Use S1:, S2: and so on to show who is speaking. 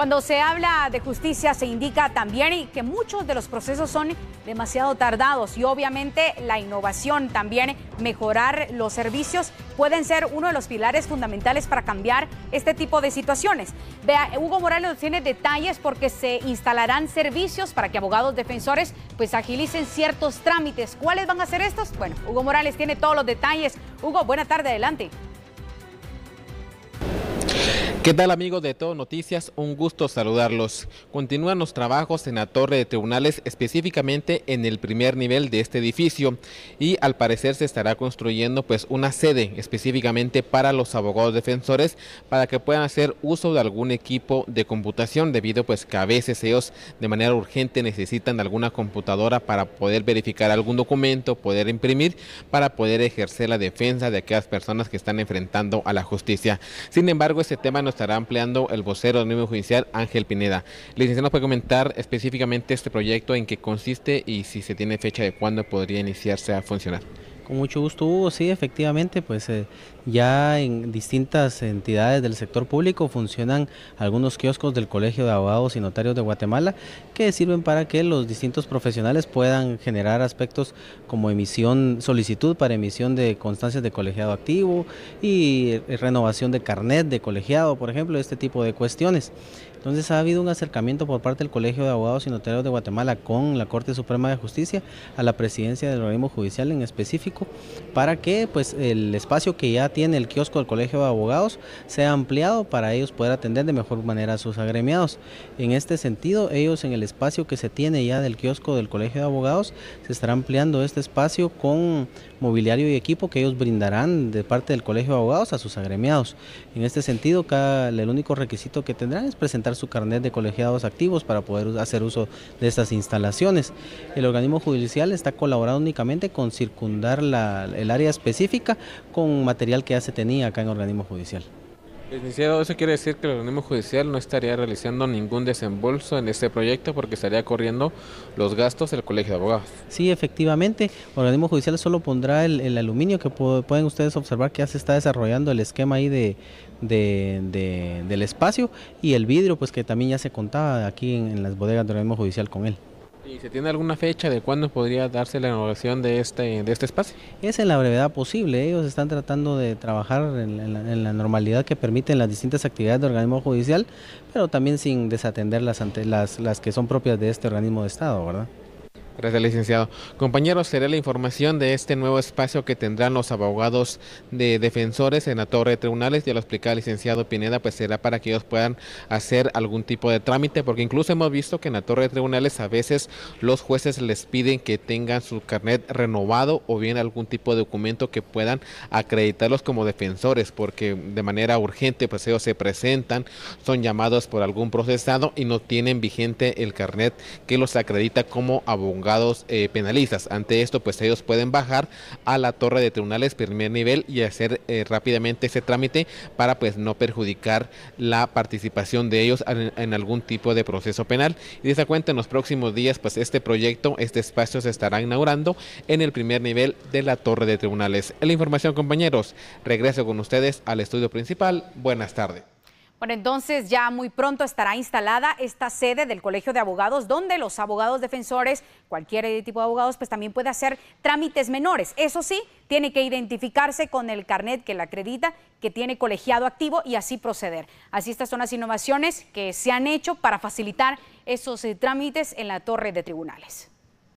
S1: Cuando se habla de justicia se indica también que muchos de los procesos son demasiado tardados y obviamente la innovación también, mejorar los servicios pueden ser uno de los pilares fundamentales para cambiar este tipo de situaciones. Vea, Hugo Morales tiene detalles porque se instalarán servicios para que abogados defensores pues agilicen ciertos trámites. ¿Cuáles van a ser estos? Bueno, Hugo Morales tiene todos los detalles. Hugo, buena tarde, adelante.
S2: ¿Qué tal amigos de Todo Noticias? Un gusto saludarlos. Continúan los trabajos en la torre de tribunales, específicamente en el primer nivel de este edificio y al parecer se estará construyendo pues una sede específicamente para los abogados defensores para que puedan hacer uso de algún equipo de computación debido pues que a veces ellos de manera urgente necesitan de alguna computadora para poder verificar algún documento, poder imprimir para poder ejercer la defensa de aquellas personas que están enfrentando a la justicia. Sin embargo, este tema no estará ampliando el vocero del mismo judicial, Ángel Pineda. Licenciado, ¿nos puede comentar específicamente este proyecto, en qué consiste y si se tiene fecha de cuándo podría iniciarse
S3: a funcionar? Con mucho gusto, Hugo. Sí, efectivamente, pues eh, ya en distintas entidades del sector público funcionan algunos kioscos del Colegio de Abogados y Notarios de Guatemala que sirven para que los distintos profesionales puedan generar aspectos como emisión, solicitud para emisión de constancias de colegiado activo y eh, renovación de carnet de colegiado, por ejemplo, este tipo de cuestiones. Entonces ha habido un acercamiento por parte del Colegio de Abogados y Notarios de Guatemala con la Corte Suprema de Justicia a la presidencia del organismo judicial en específico para que pues el espacio que ya tiene el kiosco del Colegio de Abogados sea ampliado para ellos poder atender de mejor manera a sus agremiados. En este sentido, ellos en el espacio que se tiene ya del kiosco del Colegio de Abogados se estará ampliando este espacio con mobiliario y equipo que ellos brindarán de parte del Colegio de Abogados a sus agremiados. En este sentido, el único requisito que tendrán es presentar su carnet de colegiados activos para poder hacer uso de estas instalaciones. El organismo judicial está colaborando únicamente con circundar la, el área específica con material que ya se tenía acá en el organismo judicial.
S2: Pues, Iniciado, eso quiere decir que el organismo judicial no estaría realizando ningún desembolso en este proyecto porque estaría corriendo los gastos del colegio de abogados.
S3: Sí, efectivamente, el organismo judicial solo pondrá el, el aluminio que pueden ustedes observar que ya se está desarrollando el esquema ahí de, de, del espacio y el vidrio, pues que también ya se contaba aquí en, las bodegas del organismo judicial con él.
S2: ¿Y se tiene alguna fecha de cuándo podría darse la inauguración de este,
S3: de este espacio? Es en la brevedad posible. Ellos están tratando de trabajar en, la, normalidad que permiten las distintas actividades del organismo judicial, pero también sin desatender las, las, las que son propias de este organismo de Estado, ¿verdad? Gracias, licenciado. Compañeros, será la información
S2: de este nuevo espacio que tendrán los abogados de defensores en la Torre de Tribunales. Ya lo explicaba el licenciado Pineda, pues será para que ellos puedan hacer algún tipo de trámite, porque incluso hemos visto que en la Torre de Tribunales a veces los jueces les piden que tengan su carnet renovado o bien algún tipo de documento que puedan acreditarlos como defensores, porque de manera urgente, pues ellos se presentan, son llamados por algún procesado y no tienen vigente el carnet que los acredita como abogados penalizas. Eh, penalistas. Ante esto, pues ellos pueden bajar a la torre de tribunales primer nivel y hacer eh, rápidamente ese trámite para pues no perjudicar la participación de ellos en, en, algún tipo de proceso penal. Y de esa cuenta, en los próximos días, pues este proyecto, este espacio se estará inaugurando en el primer nivel de la torre de tribunales. La información, compañeros, regreso con ustedes al estudio principal. Buenas tardes.
S1: Bueno, entonces ya muy pronto estará instalada esta sede del Colegio de Abogados, donde los abogados defensores, cualquier tipo de abogados, pues también puede hacer trámites menores. Eso sí, tiene que identificarse con el carnet que le acredita que tiene colegiado activo y así proceder. Así estas son las innovaciones que se han hecho para facilitar esos eh, trámites en la torre de tribunales.